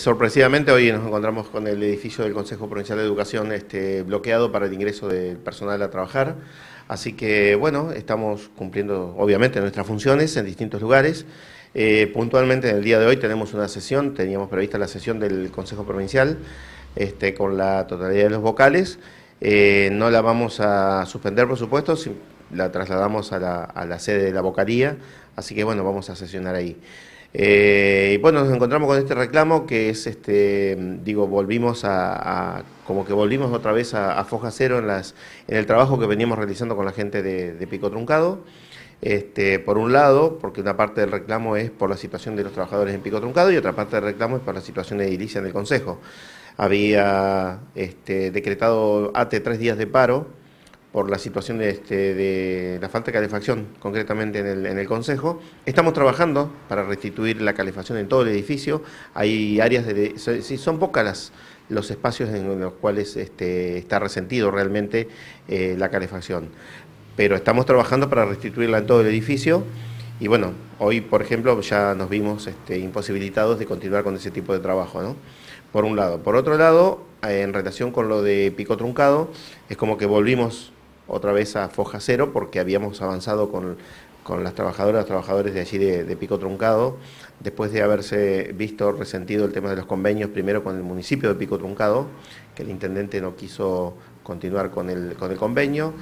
Sorpresivamente hoy nos encontramos con el edificio del Consejo Provincial de Educación este, bloqueado para el ingreso del personal a trabajar. Así que bueno, estamos cumpliendo obviamente nuestras funciones en distintos lugares. Eh, puntualmente en el día de hoy tenemos una sesión, teníamos prevista la sesión del Consejo Provincial este, con la totalidad de los vocales. Eh, no la vamos a suspender, por supuesto, si la trasladamos a la, a la sede de la vocalía, así que bueno, vamos a sesionar ahí. Eh, y bueno, pues nos encontramos con este reclamo que es, este, digo, volvimos a, como que volvimos otra vez a, foja cero en, el trabajo que veníamos realizando con la gente de, Pico Truncado. Este, por un lado, porque una parte del reclamo es por la situación de los trabajadores en Pico Truncado y otra parte del reclamo es por la situación de edilicia en el Consejo. Había este, decretado ATE tres días de paro por la situación este, de, la falta de calefacción, concretamente en el, Consejo. Estamos trabajando para restituir la calefacción en todo el edificio. Hay áreas de... Son pocas las, los espacios en los cuales este, está resentido realmente eh, la calefacción. Pero estamos trabajando para restituirla en todo el edificio. Y bueno, hoy, por ejemplo, ya nos vimos este, imposibilitados de continuar con ese tipo de trabajo, ¿no? Por un lado. Por otro lado, en relación con lo de pico truncado, es como que volvimos otra vez a Foja Cero porque habíamos avanzado con, las trabajadoras, trabajadores de allí de, Pico Truncado, después de haberse visto resentido el tema de los convenios, primero con el municipio de Pico Truncado, que el intendente no quiso continuar con el, con el convenio,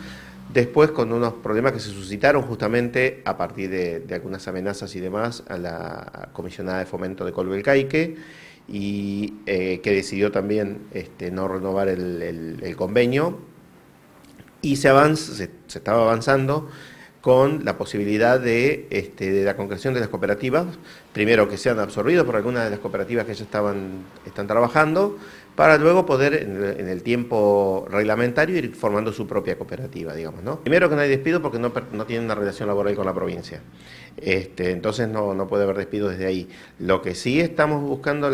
después con unos problemas que se suscitaron justamente a partir de, algunas amenazas y demás a la comisionada de fomento de Caique, y eh, que decidió también este, no renovar el, el convenio, y se, se, estaba avanzando con la posibilidad este, de, la concreción de las cooperativas, primero que sean absorbidos por algunas de las cooperativas que ya estaban, están trabajando, para luego poder en el, tiempo reglamentario ir formando su propia cooperativa, digamos, ¿no? Primero que no hay despido porque no, tienen una relación laboral con la provincia, este, entonces no, puede haber despido desde ahí. Lo que sí estamos buscando es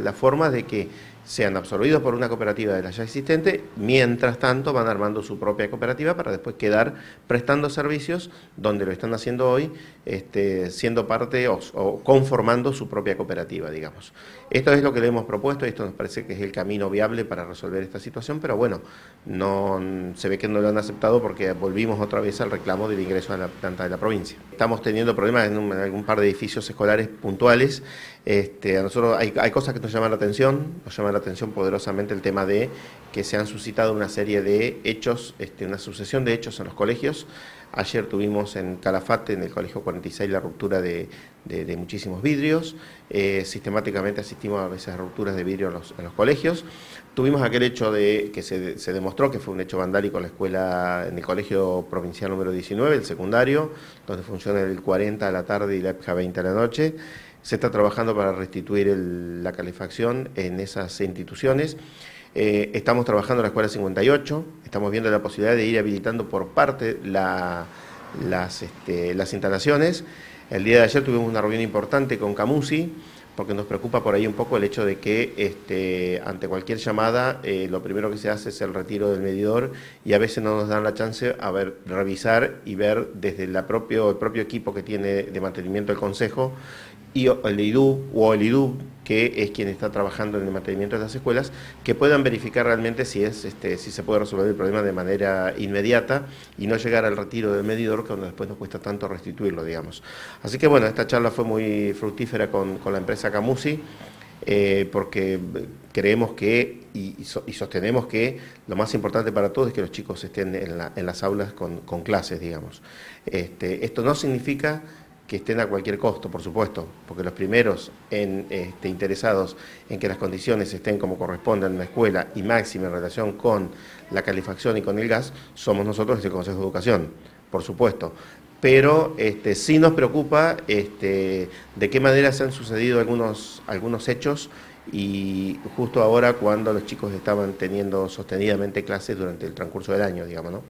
la forma de que sean absorbidos por una cooperativa de la ya existente, mientras tanto van armando su propia cooperativa para después quedar prestando servicios donde lo están haciendo hoy, este, siendo parte o, conformando su propia cooperativa, digamos. Esto es lo que le hemos propuesto, esto nos parece que es el camino viable para resolver esta situación, pero bueno, no, se ve que no lo han aceptado porque volvimos otra vez al reclamo del ingreso a la planta de la provincia. Estamos teniendo problemas en, algún par de edificios escolares puntuales, este, a nosotros hay, hay, cosas que nos llaman la atención, nos llaman atención poderosamente el tema de que se han suscitado una serie de hechos, este, una sucesión de hechos en los colegios. Ayer tuvimos en Calafate, en el Colegio 46, la ruptura de, muchísimos vidrios. Eh, sistemáticamente asistimos a veces a rupturas de vidrio en los, colegios. Tuvimos aquel hecho de que se, se, demostró que fue un hecho vandálico en la escuela, en el colegio provincial número 19, el secundario, donde funciona el 40 a la tarde y la EPJA 20 a la noche se está trabajando para restituir la calefacción en esas instituciones. Eh, estamos trabajando en la Escuela 58, estamos viendo la posibilidad de ir habilitando por parte las, este, las, instalaciones. El día de ayer tuvimos una reunión importante con Camusi, porque nos preocupa por ahí un poco el hecho de que este, ante cualquier llamada eh, lo primero que se hace es el retiro del medidor y a veces no nos dan la chance a ver, revisar y ver desde la propio, el propio equipo que tiene de mantenimiento el Consejo y el IDU o el IDU, que es quien está trabajando en el mantenimiento de las escuelas, que puedan verificar realmente si, es, este, si se puede resolver el problema de manera inmediata y no llegar al retiro del medidor, que después nos cuesta tanto restituirlo, digamos. Así que bueno, esta charla fue muy fructífera con, la empresa Camusi, eh, porque creemos que y, y, sostenemos que lo más importante para todos es que los chicos estén en, las aulas con, clases, digamos. Este, esto no significa que estén a cualquier costo, por supuesto, porque los primeros en, este, interesados en que las condiciones estén como corresponden en la escuela y máxima en relación con la calefacción y con el gas, somos nosotros desde el Consejo de Educación, por supuesto. Pero este, sí nos preocupa este, de qué manera se han sucedido algunos, algunos hechos y justo ahora cuando los chicos estaban teniendo sostenidamente clases durante el transcurso del año, digamos, ¿no?